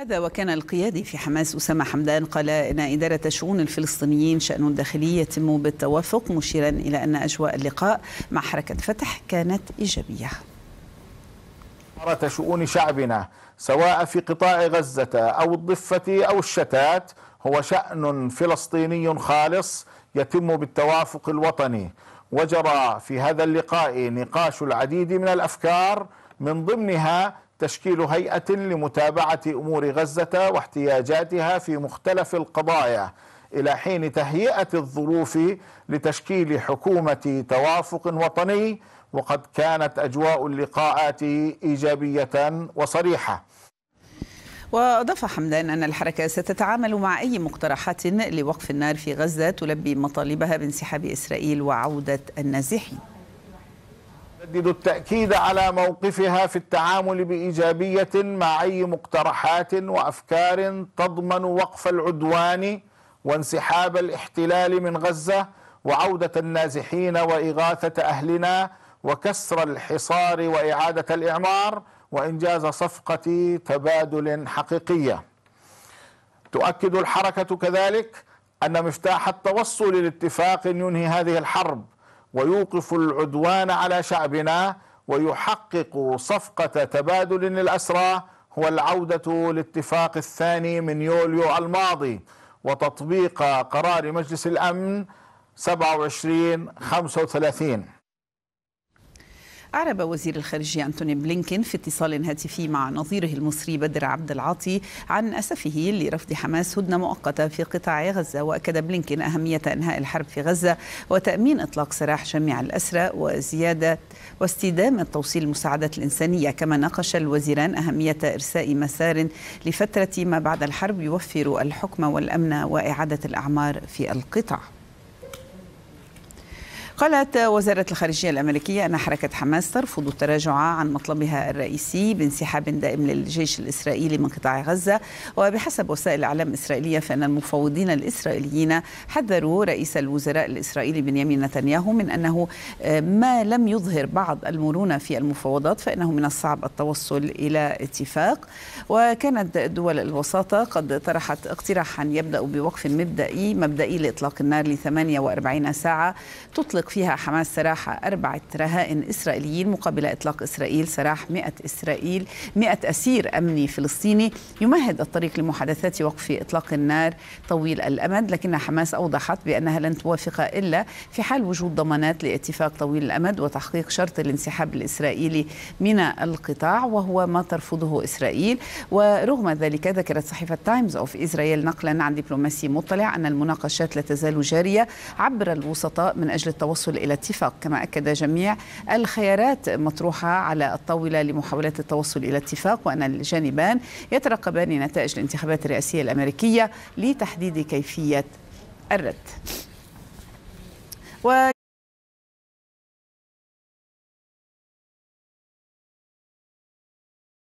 هذا وكان القيادي في حماس أسامة حمدان قال إن إدارة شؤون الفلسطينيين شأن الداخلي يتم بالتوافق مشيرا إلى أن أجواء اللقاء مع حركة فتح كانت إيجابية إدارة شؤون شعبنا سواء في قطاع غزة أو الضفة أو الشتات هو شأن فلسطيني خالص يتم بالتوافق الوطني وجرى في هذا اللقاء نقاش العديد من الأفكار من ضمنها تشكيل هيئه لمتابعه امور غزه واحتياجاتها في مختلف القضايا الى حين تهيئه الظروف لتشكيل حكومه توافق وطني وقد كانت اجواء اللقاءات ايجابيه وصريحه وأضاف حمدان أن الحركة ستتعامل مع أي مقترحات لوقف النار في غزة تلبي مطالبها بانسحاب إسرائيل وعودة النازحين تجدد التأكيد على موقفها في التعامل بإيجابية مع أي مقترحات وأفكار تضمن وقف العدوان وانسحاب الاحتلال من غزة وعودة النازحين وإغاثة أهلنا وكسر الحصار وإعادة الإعمار وإنجاز صفقة تبادل حقيقية تؤكد الحركة كذلك أن مفتاح التوصل لاتفاق ينهي هذه الحرب ويوقف العدوان على شعبنا ويحقق صفقة تبادل الأسرى هو العودة لاتفاق الثاني من يوليو الماضي وتطبيق قرار مجلس الأمن 27 35 أعرب وزير الخارجية أنتوني بلينكين في اتصال هاتفي مع نظيره المصري بدر عبد العاطي عن أسفه لرفض حماس هدنة مؤقتة في قطاع غزة وأكد بلينكين أهمية إنهاء الحرب في غزة وتأمين إطلاق سراح جميع الأسرى وزيادة واستدامة توصيل المساعدات الإنسانية كما ناقش الوزيران أهمية إرساء مسار لفترة ما بعد الحرب يوفر الحكم والأمن وإعادة الأعمار في القطاع قالت وزارة الخارجية الأمريكية أن حركة حماس ترفض التراجع عن مطلبها الرئيسي بانسحاب دائم للجيش الإسرائيلي من قطاع غزة وبحسب وسائل إعلام إسرائيلية فإن المفوضين الإسرائيليين حذروا رئيس الوزراء الإسرائيلي بنيامين نتنياهو من أنه آه، ما لم يظهر بعض المرونة في المفاوضات فإنه من الصعب التوصل إلى اتفاق وكانت دول الوساطة قد طرحت اقتراحا يبدأ بوقف مبدئي مبدئي لإطلاق النار ل 48 ساعة تطلق فيها حماس سراح أربعة رهائن إسرائيليين مقابل إطلاق إسرائيل سراح 100 إسرائيل 100 أسير أمني فلسطيني يمهد الطريق لمحادثات وقف إطلاق النار طويل الأمد لكن حماس أوضحت بأنها لن توافق إلا في حال وجود ضمانات لاتفاق طويل الأمد وتحقيق شرط الانسحاب الإسرائيلي من القطاع وهو ما ترفضه إسرائيل ورغم ذلك ذكرت صحيفة تايمز أوف إسرائيل نقلا عن دبلوماسي مطلع أن المناقشات لا تزال جارية عبر الوسطاء من أجل التوصل الوصول إلى اتفاق كما أكد جميع الخيارات مطروحة على الطاولة لمحاولات التوصل إلى اتفاق وأن الجانبان يترقبان نتائج الانتخابات الرئاسية الأمريكية لتحديد كيفية الرد